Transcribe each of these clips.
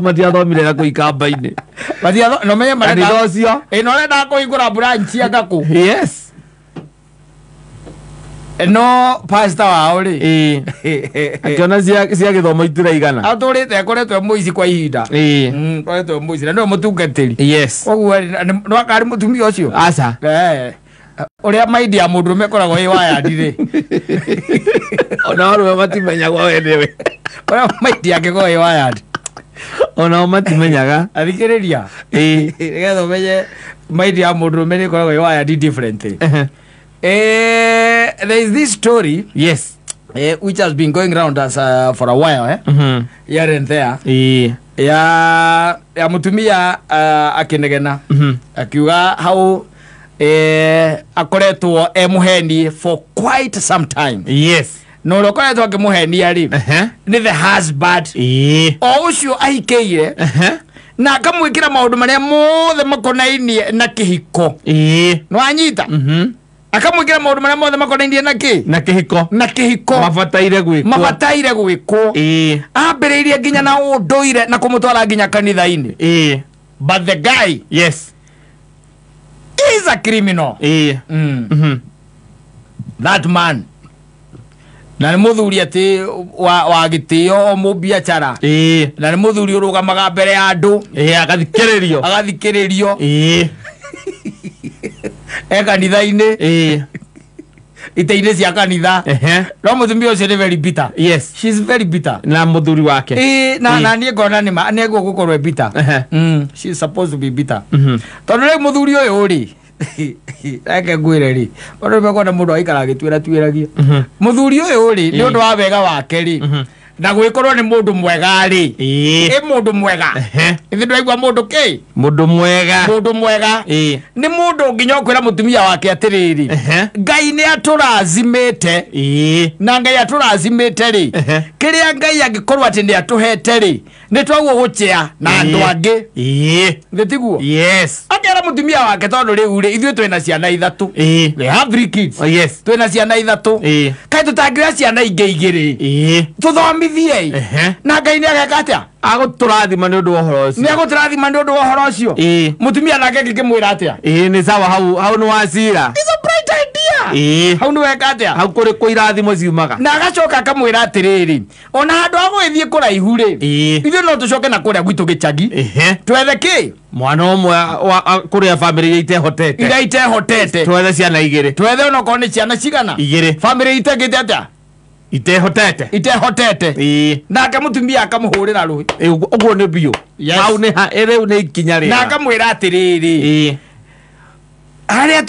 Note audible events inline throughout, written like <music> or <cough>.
matiatho mire na kuika mbaini matiatho no menye mare na cio e no renda kuhingura branch ya gaku yes no pastor wao rĩ akĩona cia gĩthomo itiraigana atũrĩte akoretwo e mũici kwa ihinda mm, akoretwo e mũici na nĩwe mũtungatĩri koguo no akarĩ mũtumia ũcio aca ũrĩa maindi ya mũndũ <laughs> rũme ĩkoragwo ĩ wayandirĩ ona warũme matimenyagwo wendewe ũrĩa maindi angĩkorwo ĩ wayandi ona o matimenyaga <laughs> athikiriria ii nigetha umenye maindi ya mundu rumeni ikoragwo iwaya di different eh, there is this story yes eh, which has been going round us uh, for a while eh? mm -hmm. here and there yeah. ya ya mutumia uh, akinegena mm -hmm. akiuga how eh, akoretwo e muheni for quite some time yes na å rä a å koretwo akä må henia rä nä the husband o å cio ahikä ire na akamwä kä ra maå ndå marä a mothe makonainie na kä hiko nä wanyita mhm. akamwä kä ra maå ndå marä a mothe makonainie na kä na kä hiko na mabataire gwä kwo ambä rä irie nginya na å ndå ire na kå må twara nginya kanitha-inä but the guy yes is a criminal mm. Mm -hmm. that man na nä må thuri atä wa gä tä o må biacara na nä må thuri å rå gamaga mbere ya andå agathikä rä rio agathikä rä rio e kanitha-inä ite-inä cia kanitha no må tumia å cio nä very bitter yes very bitter na må thuri wake na na niä ngona nä ma nä guo gå korwo e bitter mm, she's supposed to be bitter mhm. tondå rä må thuri å yå rä reke ngwä rä ona mekona må ndå agaikara agä twä tuä ragia må mhm. thuri å yå rä nä å ndå wa wega wake rä mhm. na gwä korwo nä må ndå mwega rä ä må ndå mwega ithä ndå aigua må ndå kä må ndå mwega må ndå mwega nä må ndå nginya å kwä ra må tumia wake atä rä rä ngai nä atå razimä te na ngai atå razimä te rä kä rä a ngai angä korwo atä nä atå hete rä nä twaguo gå cea na andå angä thä tiguo må tumia wake rä riu ri twä na ciana ithatu oh, na ciana ithatu kaĩ tũtangĩoya ciana ingĩ tå thomithie na ngai nä ageka atĩa agåtårathima nä å ndå wa å nä agå tå nä agåtårathima nä å ndå wa å horo å cio må tumia nake ngä kä mwä ra atä a nä sawa hau hau nä wacira hau nä weka atä hau kå rä kå irathimo ciumaga na agacoka akamwä ra atä rä rä ona handå ha gå gäthiä kå raihu rä ithuä no tå coke na kå rä a gwitå gä cagi twethe kä mwana omwe kå rä a bamä rä iria itehotete iria itehotete twethe ciana igä rä twethe onakorwo nä ciana cigana igä rä bamä rä itegä te atä itehotete itehotete nake mutumia akamuhurira ruhi uguo ni biu yes. hau ni ha riu ni ikinya rira na akamwira atiriri harä a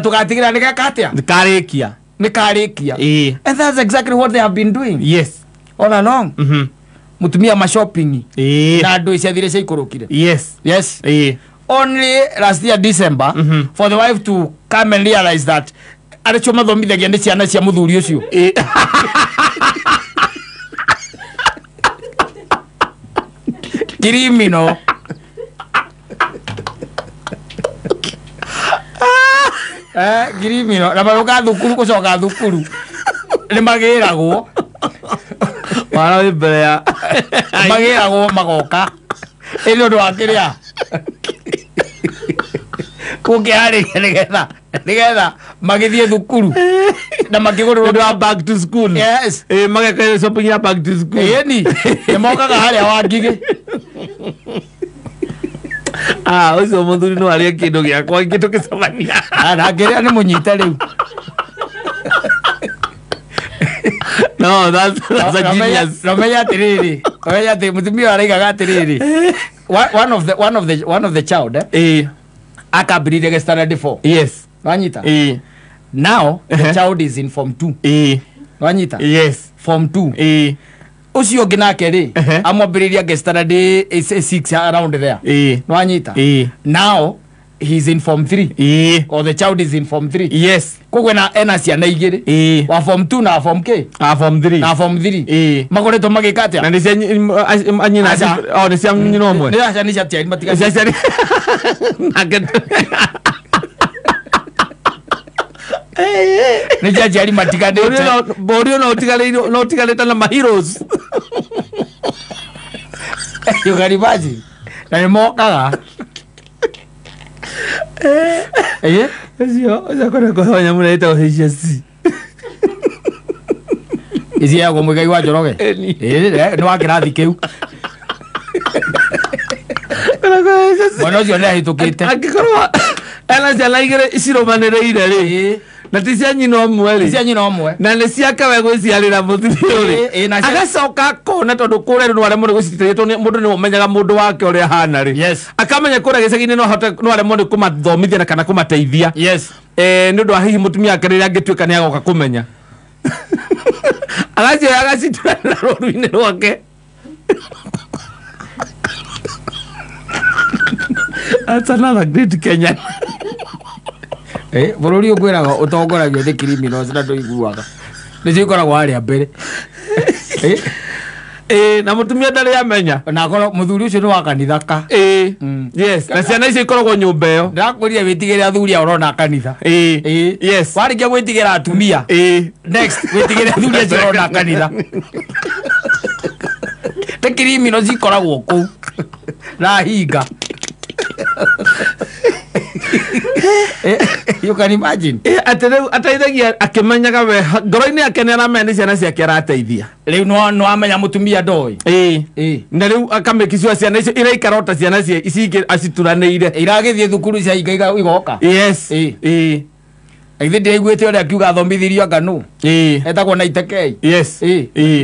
tugatigirira nigekatia nikarikia nikarikia eh and that's exactly what they have been doing yes all along mhm mm mutumia mashopping eh na ndu ciathire ciaikurukire yes yes eh only last year december mm-hmm. for the wife to come and realize that arĩcio mathomithagia nä ciana cia mũthuri ũcio <laughs> kirimino eh ngiri mĩro na magĩũka thukuru gũcoka thukuru nĩ magĩragwo mwana wĩ mbere ya ragwo magoka ä nä å ndå wa kä rä a gå kä harä ria nä getha back to school yes ĩ magekaire shopping ya back to school ĩni nĩ mokaga harä a wangigä ucio ah, muthuri no arĩa kĩndũ gĩakwa kĩndũ gĩcemania ah, angĩrĩa nĩ mũnyite rĩu no that's, that's a genius romenya atiriri romenya atiriri mutumia araigaga atiriri one of the one of the one of the child eh eh akambirire ge standard 4 yes wanyita eh now the uh-huh. child is in form 2 eh wanyita yes form 2 eh ucio ngi nake ri amwambiriria ngecitana ndi around there nwanyita now he's in form 3 or the child is in form 3 yes kugwe na ena ciana igiri wa form 2 na form k na form 3 na form 3 yeah. to magika na ni cia oh ni cia omwe ni acha ni matika tiari matiga cia cia nä ciaciari matiganä te å rä å no å tigarä na <laughs> you can imagine na nä mokaga <laughs> ũcio ũcio kwenda <laughs> kũhewa wa njoroge nä wakä rathi kä wa njoroge nĩ wa kĩrathi kĩu mwena ũcio nĩ ahĩtũkĩte angĩkorwo ena ciana igĩrĩ ciromanĩrĩire rĩ na ti cia omwe rä omwe na nä ciake we gwä ciarä må thiri rä agacoka akona tondå kå rä andå arä må nä gå citirä må ndå nä menyaga må ndå wake å rä a hana rä akamenya kå rä a gä cagi-inä no aremwo nä kå mathomithia kana kå mateithia nä å ndå wa hihi må tumia wake rä rä a angä tuä ka nä agoka kå menya <laughs> agacioya agacitwena rå ru-inä rwake <laughs> That's another great Kenyan. Eh, bururi ngwiraga utongoragio ni criminals na nä cio ikoragwo a mbere <laughs> eh? Eh, na tumia ndarä amenya na thuri muthuri ucio ni wa kanithaka mm. yes na ciana icio ikoragwo nyumba iyo ndirakwirire witigire athuri arona kanitha yes warikia gwitigira atumia next witigire athuri acio arona kanitha nä kä rimino cikoragwo kå u na <laughs> you can imagine eh, ateithagia akimenyaga we ngoro-inä yake nä ciana ciake arateithia rä u no må tumia ndoä na rä u akamä ciana icio iraikara ota ciana cingä acituranä ire iragä thiä thukuru ciaingaiga igoka yes ithe ndiraiguä te å rä a kiuga athomithirio nganu etagwo na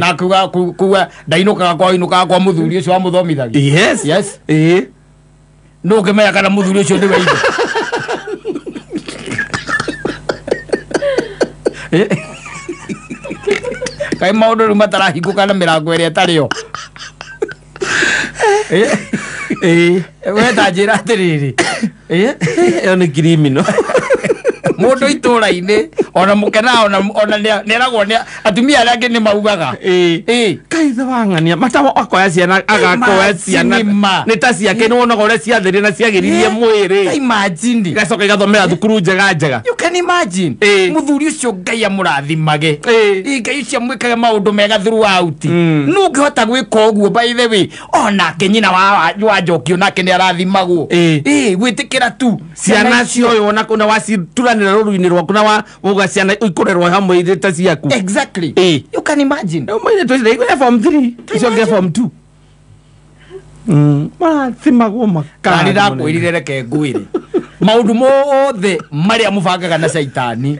na kuga kuga ndainå kaga kwa inå kaga kwa må thuri å cio wa må thomithagia no å menya kana må thuri å cio nä weithe Eh. <laughs> kaä maå ndå rä u matarahingå kana mä rango ä rä a ä yo eh. eh. weta njä ra atä rä rä ä yo nä kirimino <laughs> må ndå itå ra-inä ona må kena ona nä eragwo atumia arä angä nä maugaga kaithe wa ng'ania matawa akoya ciana agakoya ciana nä ta ciake nä wonaga å rä a ciathä rä na ciagäririe eh, mwä rä gacoka igathomera thukuru njega njega må thuri å cio ngai amå rathimage eh. ngai cia mwä kage maå ndå mega thuruauti mm. no ngä hota gwä ka å guo baithe wä onake nyina wa njoki onake nä arathimagwo eh. gwä tä kä ra tu ciana cioyo na wacituranä ra rå ru-inä rwaku na wauga ciana ikå rerwo hamwe irä ta ciaku form three icio ngä form 2 marathimagwo hmm. makani ndakwärire reke ngwä maå ndå mothe marä a må bangaga na caitani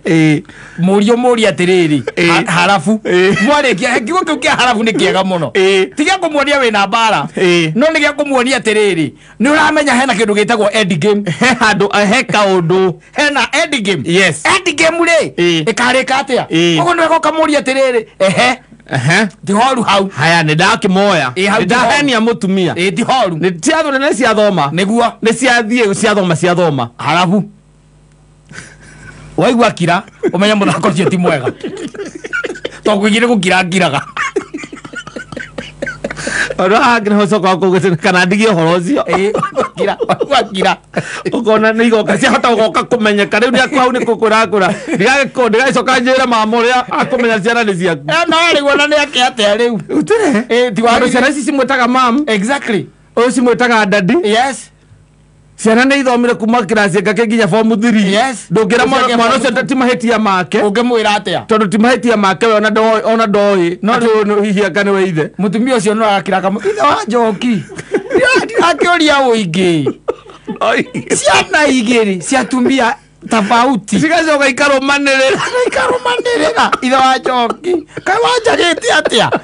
må rio må ria atä rä rä harabu mwarä kia eh, kiugo kä u kä harabu nä kä ega må no tiga kå muonia wä na bara no nä gä a kå muonia atä rä rä nä å ramenya hena kä ndå gä tagwo he handå eh, he kaå hena rä ä karä ka atä a koguo nä wegoka må ria atä rä rä ehe ndä horu hau haya nä ndakä nä ndahenia må tumia ndä horu ciathoma nä guo nä ciathiä ciathoma ciathoma harabu waigua kira å menye må thako cio ti mwega tongå igä rä gå kira ngiraga ona ho coka kå kana ndigie horo å cio wagira ukona nä igoka ciahota gåka kå menyeka rä u nä hau nä kå kå rakå ra coka njä ra mama å rä a akå menya ciana nä ciaku guona eh, nä akä atä a rä u tiwandå ciana ici cimwä taga mam å cimwä taga ndadi ciana nä ithomire kuma kirasi ngake nginya fomu thiri ndå ngä ra mwana å cio ti mahätia make å ngä mwä ra atä a tondå ti mahätia make we ona ndoä no hihi akane we ithe må tumia å cio no agakiraka ithe wa njoki ndirakä å ria å ingä ciana igä rä ciatumia tofauti cigacoka ikarumanirira <laughs> ikarumanirira ithe wa njoki kaä wanjagä atia <laughs>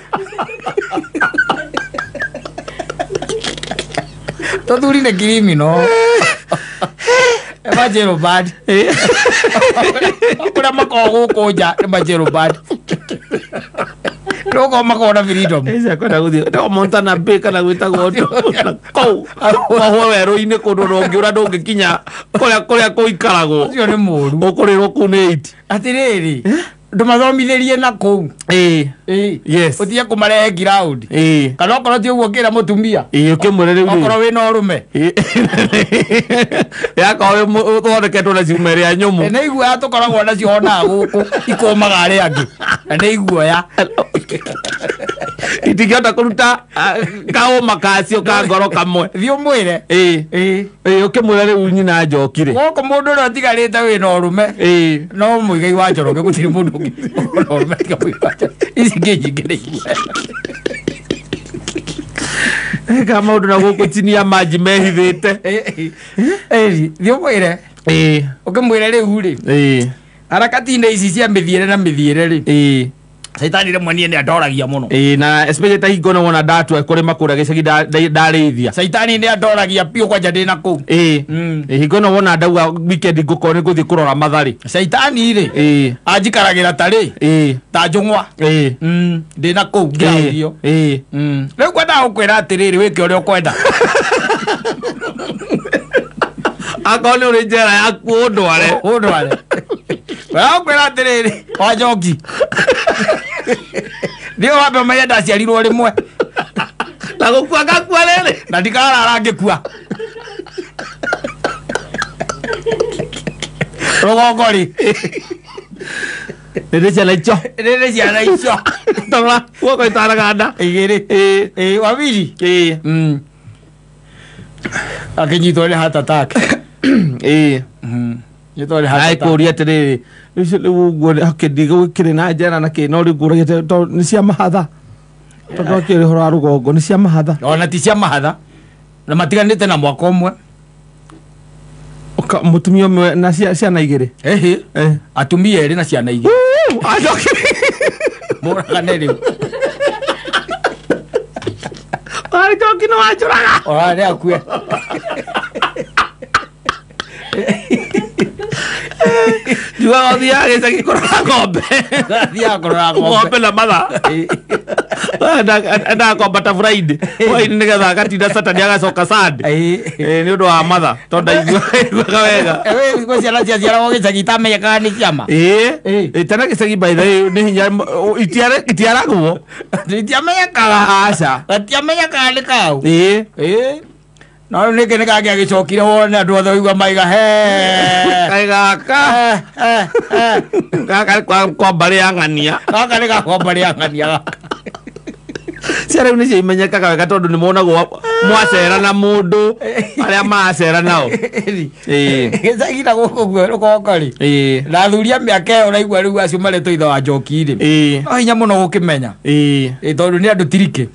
tathuri nä kirimino majerobad kå rä a makoragwo gå kå nja nä majerobad ndå korwo makoragwo kana gwä tagwo kå u mahwo werå-inä kå ndå rå ngä å ra a ndå ngä kinya kå rä a kå ikaragwo å cio nä må ru å kå rä rwo kå u nä atä rä eh? rä ndå mathomithä rie na kå u å tige kå marehe ngiraund kana okorwo ti å guo kä ra må tumia okorwo wä na å rå me yakorwo thondeketwo na ciuma rä a nyå må nä ya tå koragwo nacio honaga gå kå ikomaga arä angä nä iguoya itingihota kuruta ah, kauma kacio ka ngoro kamwe thiä å mwä re å kä mwä ra rä u nyina njokire gåkå må ndå å rä a tigarä te wä na å rå me no må igai wa njoroge gå tirä må ndå å nyingä rä igue ka maå ndå na gå kå tinia manji mehithä te thiä å mwä re å kä mwä re rä u rä harakatinde ici cia mä thiä re na mä thiä re rä caitani rä mwe nä andoragia må no na wona ndatu kå rä makå gä cagi ndarä ithia caitani nä andoragia piå kwanja ndä na kå u ä mm. hingo nä wona ndauga wikendi ngå korwo nä gå thiä kå rora matharä caitani rä anjikaragä ra tarä ta njå ngwa mm, ndä na kå u ngä mm. rä u kwendaga gå kwä ra atä rä rä wä ke å rä a å kwenda akorwo nä å rä njera yaku å ndware å ndware wangwira atiriri wa njoki nä å wambe menye ndaciarirwo rä mwe na gå kua ngakua rä rä na ndikarara ngä kua rå gongo rä nä ndä ciana icio nä ndä ciana icio tarora guoko itaraga nda igä rä wabiri mm. akä nyitwo nä hatatak ä ay kuria atiriri kiri na njera na kina uriguragite to ni cia mahatha tondu akiri horo wa rugongo ni cia mahatha ona ti cia mahatha na te na mwaka umwe mutumia umwe na ciana igiri ehi atumia eri na ciana igiri muragane riu warä njoki nä wanjå raga orarä akue <laughs> juga gathiaga gä kå rora ngombe na matha <laughs> endaga kombata hwainä nä getha agatinda satani agacoka sad nä å ndå wa matha to <laughs> ndaiguaga wega ciana cia ciaragwo gä cagi itamenyekaga nä ciama tena gä cagi baitha nä hinya itiaragwo itiamenyekaga aca gatiamenyekaga nä kau <laughs> na nä kä nä kangä agä cokire wone andå othe oigua maiga hegaka gaka nä kwamba rä ang'ania gaka nä gakwamba rä ang'ania gaka cia rä u nä cio imenyekaga wega tondå nä monagwo mwacera na må ndå arä a macera nao gä cagi na gå kå guo rå kokori na athuria mä aka ä yo raigua rä u acio maretwo itha wa njoki-rä no hinya må no gå kä menya tondå nä andå tirikä <laughs>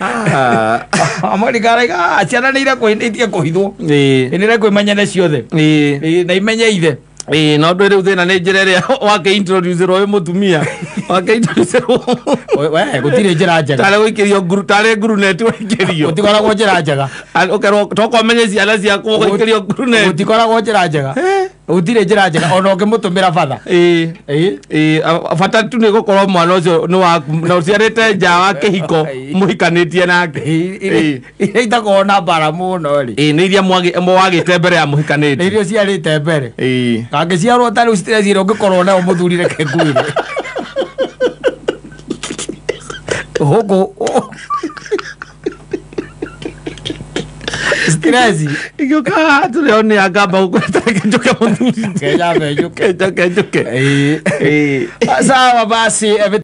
Ah. Ah. <laughs> amwarikaraga ah, ciana nä ire nä itige kå hithwo nä ire kwä menyene ciothe na imenyeithe ä no ndå rä u thä na nä njä ra ä rä a wakä å mutumia wakä gå tirä njä ra njega tarä gå ikä rio tarä nguruneti waingä rio gå tikoragwo njä ra njega å tokomenye ciana ciakwo gå ikä rio nguruneti gå tikoragwo njä ra njega gå tirä njä ra njega ona å ngä må tå mä ra batha bata tu nä gå korwo mwana å cio na å ciarä te nja wa kä hiko må hikanä tie nake iria itagwo na mbara må no rä nä iria mwagä te mbere ya må hikanä tie nä iria ciarä te mbere angĩciarwo ũtarĩ ũcitiraciĩra ũngĩkorwo nao mũthuri reke nguĩre huku stress igĩũka hatu rĩo nĩ angamba gũkwetera kenjuke mũthuri kenjuke kenjuke sawa basi